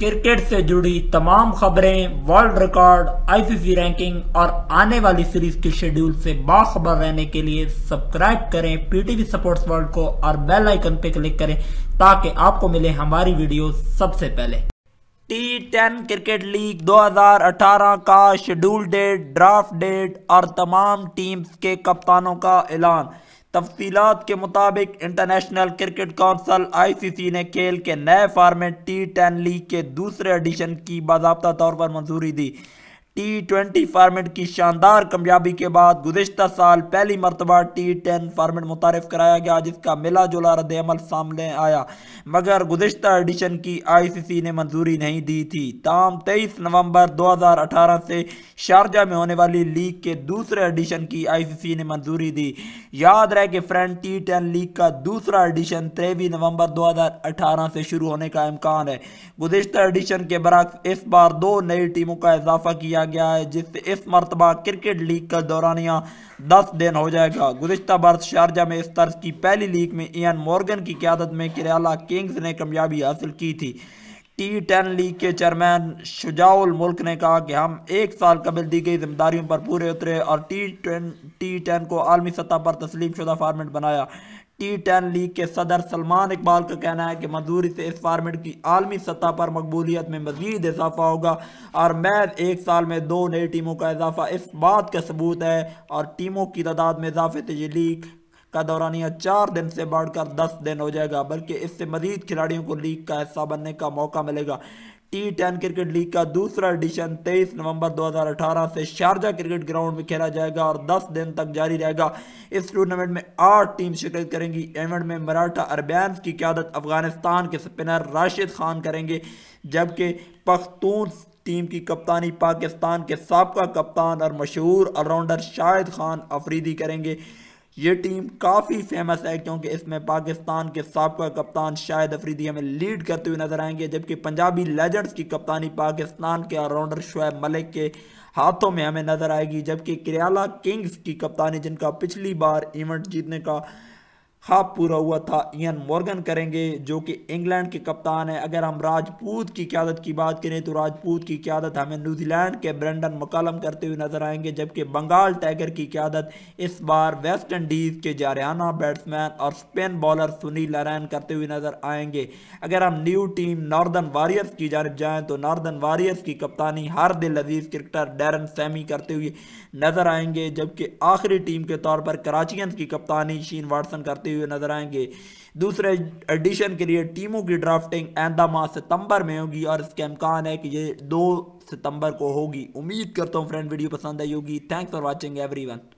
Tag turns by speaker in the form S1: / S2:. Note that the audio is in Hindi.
S1: क्रिकेट से जुड़ी तमाम खबरें वर्ल्ड रिकॉर्ड आईसीसी रैंकिंग और आने वाली सीरीज के शेड्यूल से बाखबर रहने के लिए सब्सक्राइब करें पीटीवी सपोर्ट्स वर्ल्ड को और बेल आइकन पर क्लिक करें ताकि आपको मिले हमारी वीडियो सबसे पहले टी टेन क्रिकेट लीग 2018 का शेड्यूल डेट ड्राफ्ट डेट और तमाम टीम्स के कप्तानों का ऐलान तफसीत के मुताबिक इंटरनेशनल क्रिकेट काउंसिल आईसीसी ने खेल के नए फार्मेट टी टेन लीग के दूसरे एडिशन की बाबा तौर पर मंजूरी दी टी ट्वेंटी फार्मेट की शानदार कामयाबी के बाद गुजशत साल पहली मरतबा टी टेन फार्मेट मुतारफ कराया गया जिसका मिला जुला रदल सामने आया मगर गुजशत एडिशन की आई सी सी ने मंजूरी नहीं दी थी तमाम तेईस नवम्बर दो हज़ार अठारह से शारजा में होने वाली लीग के दूसरे एडिशन की आई सी सी ने मंजूरी दी याद रहे कि फ्रेंड टी टेन लीग का दूसरा एडिशन तेईस नवंबर दो हज़ार अठारह से शुरू होने का इम्कान है गुजशत एडिशन के बरक्स इस बार दो नई टीमों का इजाफा किया गया है जिससे इस मरतबा क्रिकेट लीग का दौरानिया दस दिन हो जाएगा गुजशत बर्स शारजा में इस तर्ज की पहली लीग में एन मॉर्गन की क्यादत में किराला किंग्स ने कामयाबी हासिल की थी टी टेन लीग के चेयरमैन शुजाउल मुल्क ने कहा कि हम एक साल कबल दी गई जिम्मेदारियों पर पूरे उतरे और टी टेन टी टेन को आलमी सतह पर तस्लीम शुदा फार्मेट बनाया टी टेन लीग के सदर सलमान इकबाल का कहना है कि मंजूरी से इस फार्मेट की आलमी सतह पर मकबूलियत में मजीद इजाफा होगा और मैज एक साल में दो नई टीमों का इजाफा इस बात का सबूत है और टीमों की तादाद में इजाफे से ये लीग का दौरानिया चार दिन से बढ़कर दस दिन हो जाएगा बल्कि इससे मजीद खिलाड़ियों को लीग का हिस्सा बनने का मौका मिलेगा टी टेन क्रिकेट लीग का दूसरा एडिशन 23 नवंबर 2018 से शारजा क्रिकेट ग्राउंड में खेला जाएगा और 10 दिन तक जारी रहेगा इस टूर्नामेंट में आठ टीम शिरकत करेंगी इवेंट में मराठा अरबैंस की क्यादत अफगानिस्तान के स्पिनर राशिद खान करेंगे जबकि पख्तून टीम की कप्तानी पाकिस्तान के सबका कप्तान और मशहूर ऑलराउंडर शाहिद खान अफरीदी करेंगे ये टीम काफ़ी फेमस है क्योंकि इसमें पाकिस्तान के सबका कप्तान शाहिद अफरीदी हमें लीड करते हुए नजर आएंगे जबकि पंजाबी लेजेंड्स की कप्तानी पाकिस्तान के ऑलराउंडर शुएब मलिक के हाथों में हमें नजर आएगी जबकि क्रियाला किंग्स की कप्तानी जिनका पिछली बार इवेंट जीतने का हाफ पूरा हुआ था इन मॉर्गन करेंगे जो कि इंग्लैंड के कप्तान है अगर हम राजपूत की क्यादत की बात करें तो राजपूत की क्यादत हमें न्यूजीलैंड के ब्रेंडन मकालम करते हुए नजर आएंगे जबकि बंगाल टाइगर की क्यादत इस बार वेस्ट इंडीज़ के जारियाना बैट्समैन और स्पेन बॉलर सुनील नारायण करते हुए नजर आएंगे अगर हम न्यू टीम नॉर्दर्न वारियर्स की जानब जाएँ तो नॉर्दर्न वारियर्स की कप्तानी हर दिल अजीज़ क्रिकेटर डेरन सैमी करते हुए नजर आएंगे जबकि आखिरी टीम के तौर पर कराचियंस की कप्तानी शीन वाटसन करते करते हुए नजर आएंगे दूसरे एडिशन के लिए टीमों की ड्राफ्टिंग आंदा माह सितंबर में होगी और इसके इम्कान है कि ये दो सितंबर को होगी उम्मीद करता हूँ फ्रेंड वीडियो पसंद आई होगी थैंक्स फॉर वॉचिंग एवरी